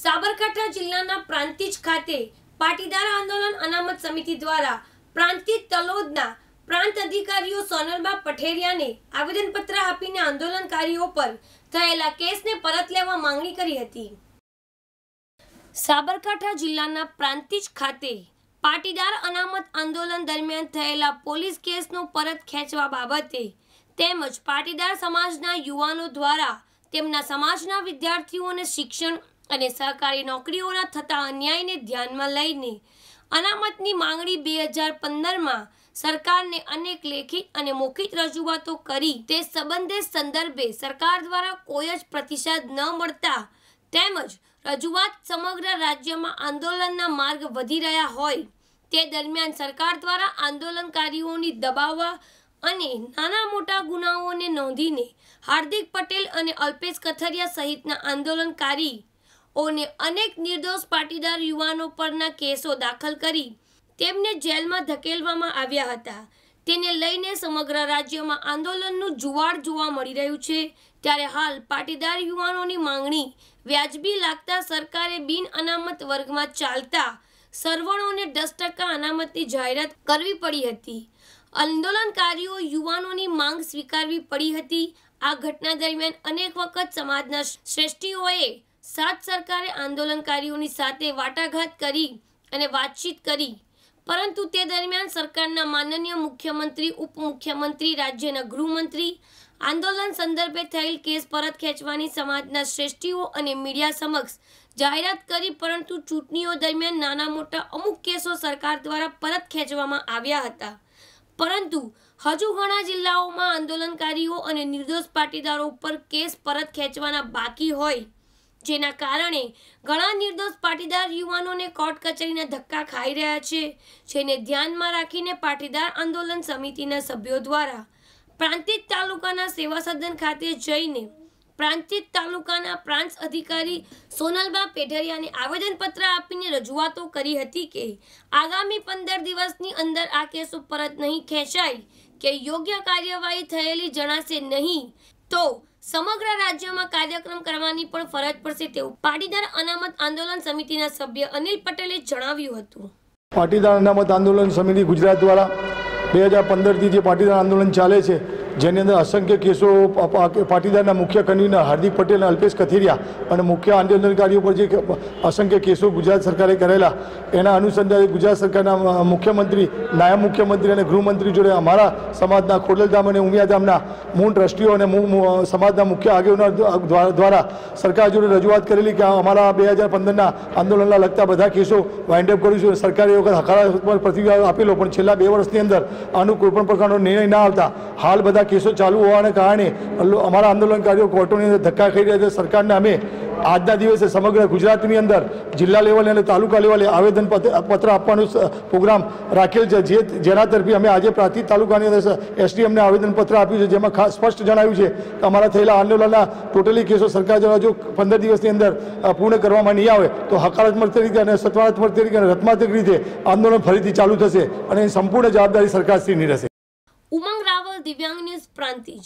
સાબરકાંઠા જિલ્લાના પ્રાંતિજ ખાતે પાટીદાર આંદોલન અનામત સમિતિ દ્વારા પ્રાંતિજ તલોદના પ્રાંત અધિકારીઓ સોનલબા પઠેરિયાને આવેદનપત્ર આપીને આંદોલનકારીઓ પર થયેલા કેસને પરત લેવા માંગણી કરી હતી સાબરકાંઠા જિલ્લાના પ્રાંતિજ ખાતે પાટીદાર અનામત આંદોલન દરમિયાન થયેલા પોલીસ કેસનો પરત ખેંચવા બાબતે તેમજ પાટીદાર સમાજના યુવાનો દ્વારા તેમના સમાજના વિદ્યાર્થીઓને શિક્ષણ અને સહકારી નોકરીઓના થતા અન્યાયને ધ્યાનમાં લઈને અનામતની માંગણી બે હજાર પંદરમાં સરકારને અનેક લેખિત અને મૌખિક રજૂઆતો કરી તે સંબંધે સંદર્ભે સરકાર દ્વારા કોઈ જ પ્રતિસાદ ન મળતા તેમજ રજૂઆત સમગ્ર રાજ્યમાં આંદોલનના માર્ગ વધી રહ્યા હોય તે દરમિયાન સરકાર દ્વારા આંદોલનકારીઓની દબાવવા અને નાના મોટા ગુનાઓને નોંધીને હાર્દિક પટેલ અને અલ્પેશ કથરિયા સહિતના આંદોલનકારી ઓને અનેક નિર્દોષ પાટીદાર યુવાનો પરના કેસો દાખલ કરી તેમને જેલમાં ધકેલવામાં આવ્યા હતા તેને લઈને સમગ્ર રાજ્યમાં આંદોલનનું જુવાળ જોવા મળી રહ્યું છે ત્યારે હાલ પાટીદાર યુવાનોની માંગણી વ્યાજબી લાગતા સરકારે બિન અનામત વર્ગમાં ચાલતા સર્વણોને દસ ટકા અનામતની જાહેરાત કરવી પડી હતી આંદોલનકારીઓ યુવાનોની માંગ સ્વીકારવી પડી હતી આ ઘટના દરમિયાન અનેક વખત સમાજના શ્રેષ્ઠીઓએ સાત સરકારે આંદોલનકારીઓની સાથે વાટાઘાત કરી અને વાતચીત કરી પરંતુ તે દરમિયાન સરકારના માનનીય મુખ્યમંત્રી ઉપમુખ્યમંત્રી રાજ્યના ગૃહમંત્રી આંદોલન સંદર્ભે થયેલ કેસ પરત ખેંચવાની સમાજના શ્રેષ્ઠીઓ અને મીડિયા સમક્ષ જાહેરાત કરી પરંતુ ચૂંટણીઓ દરમિયાન નાના મોટા અમુક કેસો સરકાર દ્વારા પરત ખેંચવામાં આવ્યા હતા પરંતુ હજુ ઘણા જિલ્લાઓમાં આંદોલનકારીઓ અને નિર્દોષ પાટીદારો ઉપર કેસ પરત ખેંચવાના બાકી હોય જેના કારણે ઘણા નિર્દોષ પાટીદાર યુવાનોને કોર્ટ કચેરીના ધક્કા ખાઈ રહ્યા છે જેને ધ્યાનમાં રાખીને પાટીદાર આંદોલન સમિતિના સભ્યો દ્વારા પ્રાંતિજ તાલુકાના સેવા સદન ખાતે જઈને પ્રાંતિજ તાલુકાના પ્રાંત અધિકારી સોનલબા પેઢરિયાને આવેદનપત્ર આપીને રજૂઆતો કરી હતી કે આગામી પંદર દિવસની અંદર આ કેસો પરત નહીં ખેંચાય કે યોગ્ય કાર્યવાહી થયેલી જણાશે નહીં તો સમગ્ર રાજ્યમાં કાર્યક્રમ કરવાની પણ ફરજ પડશે તેવું પાટીદાર અનામત આંદોલન સમિતિના સભ્ય અનિલ પટેલે જણાવ્યું હતું પાટીદાર અનામત આંદોલન સમિતિ ગુજરાત દ્વારા બે હજાર પંદરથી જે પાટીદાર આંદોલન ચાલે છે જેની અંદર અસંખ્ય કેસો પાટીદારના મુખ્ય કન્વીનર હાર્દિક પટેલ અને અલ્પેશ કથિરિયા અને મુખ્ય આંદોલનકારીઓ પર જે અસંખ્ય કેસો ગુજરાત સરકારે કરેલા એના અનુસંધાને ગુજરાત સરકારના મુખ્યમંત્રી નાયબ મુખ્યમંત્રી અને ગૃહમંત્રી જોડે અમારા સમાજના ખોડલધામ અને ઉમિયાધામના મૂળ ટ્રસ્ટીઓ અને સમાજના મુખ્ય આગેવાનો દ્વારા સરકાર જોડે રજૂઆત કરેલી કે અમારા બે હજાર પંદરના આંદોલનના લગતા બધા કેસો વાઇન્ડ અપ કર્યું છે સરકારે એ વખત હકારાત્મક પ્રતિક્રિયા આપેલો પણ છેલ્લા બે વર્ષની અંદર આનું કોઈપણ પ્રકારનો નિર્ણય ના આવતા હાલ બધા કેસો ચાલુ હોવાને કારણે અમારા આંદોલનકારીઓ કોર્ટોની અંદર ધક્કા ખાઈ રહ્યા છે સરકારને અમે આજના દિવસે સમગ્ર ગુજરાતની અંદર જિલ્લા લેવલે અને તાલુકા લેવલે આવેદન પત્ર આપવાનો પ્રોગ્રામ રાખેલ છે જે જેના તરફી અમે આજે પ્રાંતિજ તાલુકાની અંદર એસડીએમને આવેદનપત્ર આપ્યું છે જેમાં ખાસ સ્પષ્ટ જણાવ્યું છે કે અમારા થયેલા આંદોલનના ટોટલી કેસો સરકાર દ્વારા જો પંદર દિવસની અંદર પૂર્ણ કરવામાં નહીં આવે તો હકારાત્મક તરીકે અને સત્વાત્મક તરીકે અને રત્નાત્મક રીતે આંદોલન ફરીથી ચાલુ થશે અને સંપૂર્ણ જવાબદારી સરકારશ્રીની રહેશે દિવ્યાંગ ન્યૂઝ પ્રાંતિજ